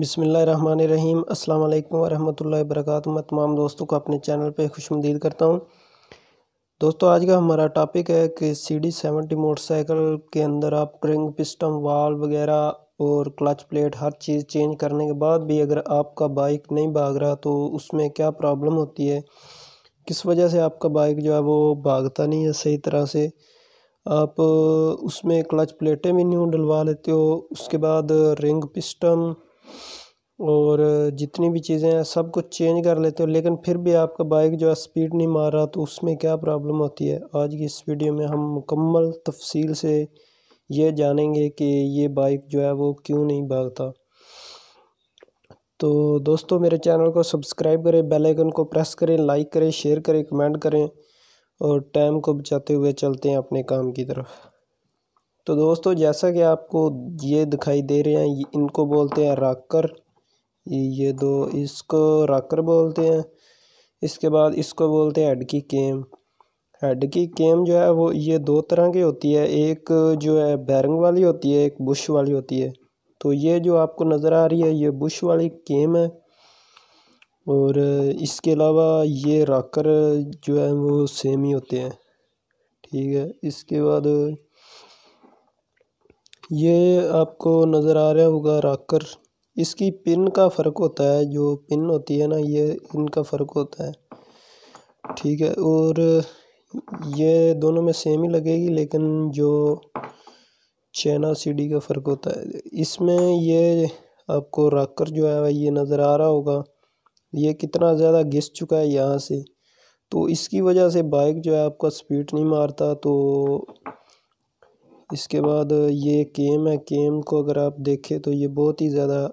बसमीम् अल्लाम वरहमल वर्क मैं तमाम दोस्तों को अपने चैनल पर खुश करता हूँ दोस्तों आज का हमारा टॉपिक है कि सी डी सेवेंटी मोटरसाइकिल के अंदर आप ट्रिंग पिस्टम वाल वगैरह और क्लच प्लेट हर चीज़ चेंज करने के बाद भी अगर आपका बाइक नहीं भाग रहा तो उसमें क्या प्रॉब्लम होती है किस वजह से आपका बाइक जो है वो भागता नहीं है सही तरह से आप उसमें क्लच प्लेटें भी न्यू डलवा लेते हो उसके बाद रिंग पिस्टम और जितनी भी चीज़ें हैं सब कुछ चेंज कर लेते हो लेकिन फिर भी आपका बाइक जो है स्पीड नहीं मार रहा तो उसमें क्या प्रॉब्लम होती है आज की इस वीडियो में हम मुकम्मल तफसील से ये जानेंगे कि ये बाइक जो है वो क्यों नहीं भागता तो दोस्तों मेरे चैनल को सब्सक्राइब करें बेल आइकन को प्रेस करें लाइक करें शेयर करें कमेंट करें और टाइम को बचाते हुए चलते हैं अपने काम की तरफ तो दोस्तों जैसा कि आपको ये दिखाई दे रहे हैं इनको बोलते हैं राकर ये दो इसको राकर बोलते हैं इसके बाद इसको बोलते हैं हेड की केम हेड की केम जो है वो ये दो तरह की होती है एक जो है बैरंग वाली होती है एक बुश वाली होती है तो ये जो आपको नज़र आ रही है ये बुश वाली केम है और इसके अलावा ये राकर जो है वो सेम ही होते हैं ठीक है इसके बाद ये आपको नज़र आ रहा होगा राकर इसकी पिन का फ़र्क होता है जो पिन होती है ना ये इनका फ़र्क होता है ठीक है और ये दोनों में सेम ही लगेगी लेकिन जो चैना सीडी का फ़र्क होता है इसमें ये आपको राकर जो है ये नज़र आ रहा होगा ये कितना ज़्यादा घिस चुका है यहाँ से तो इसकी वजह से बाइक जो है आपका स्पीड नहीं मारता तो इसके बाद ये केम है केम को अगर आप देखें तो ये बहुत ही ज़्यादा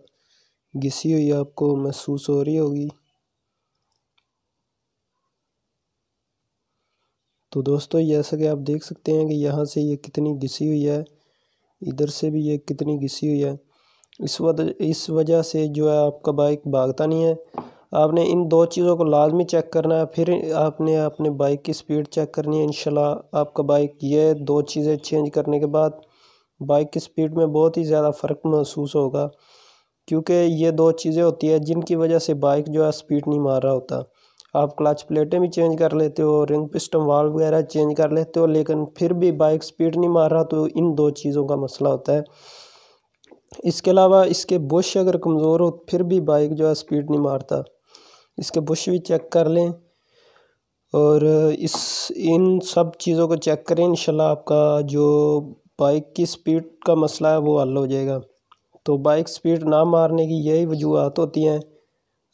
घिसी हुई आपको महसूस हो रही होगी तो दोस्तों जैसा कि आप देख सकते हैं कि यहाँ से ये कितनी घिसी हुई है इधर से भी ये कितनी घिसी हुई है इस वजह इस वजह से जो है आपका बाइक भागता नहीं है आपने इन दो चीज़ों को लाजमी चेक करना है फिर आपने अपने बाइक की स्पीड चेक करनी है इनशाला आपका बाइक ये दो चीज़ें चेंज करने के बाद बाइक की स्पीड में बहुत ही ज़्यादा फ़र्क महसूस होगा क्योंकि ये दो चीज़ें होती है जिनकी वजह से बाइक जो है स्पीड नहीं मार रहा होता आप क्लच प्लेटें भी चेंज कर लेते हो रिंग पिस्टम वाल वगैरह चेंज कर लेते हो लेकिन फिर भी बाइक स्पीड नहीं मार रहा तो इन दो चीज़ों का मसला होता है इसके अलावा इसके बुश अगर कमज़ोर हो फिर भी बाइक जो है स्पीड नहीं मारता इसके बुश भी चेक कर लें और इस इन सब चीज़ों को चेक करें इंशाल्लाह आपका जो बाइक की स्पीड का मसला है वो हल हो जाएगा तो बाइक स्पीड ना मारने की यही वजूहत होती हैं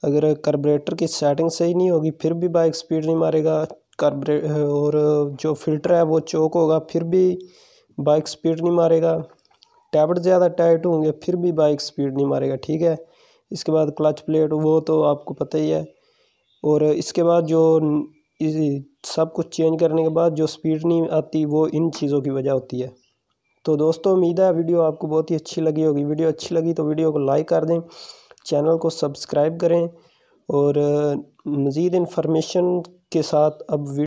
अगर कार्बोरेटर की सेटिंग सही नहीं होगी फिर भी बाइक स्पीड नहीं मारेगा कार्बोरे और जो फिल्टर है वो चौक होगा फिर भी बाइक स्पीड नहीं मारेगा टैबलेट ज़्यादा टाइट होंगे फिर भी बाइक स्पीड नहीं मारेगा ठीक है इसके बाद क्लच प्लेट वो तो आपको पता ही है और इसके बाद जो सब कुछ चेंज करने के बाद जो स्पीड नहीं आती वो इन चीज़ों की वजह होती है तो दोस्तों उम्मीद है वीडियो आपको बहुत ही अच्छी लगी होगी वीडियो अच्छी लगी तो वीडियो को लाइक कर दें चैनल को सब्सक्राइब करें और मज़ीद इन्फॉर्मेशन के साथ अब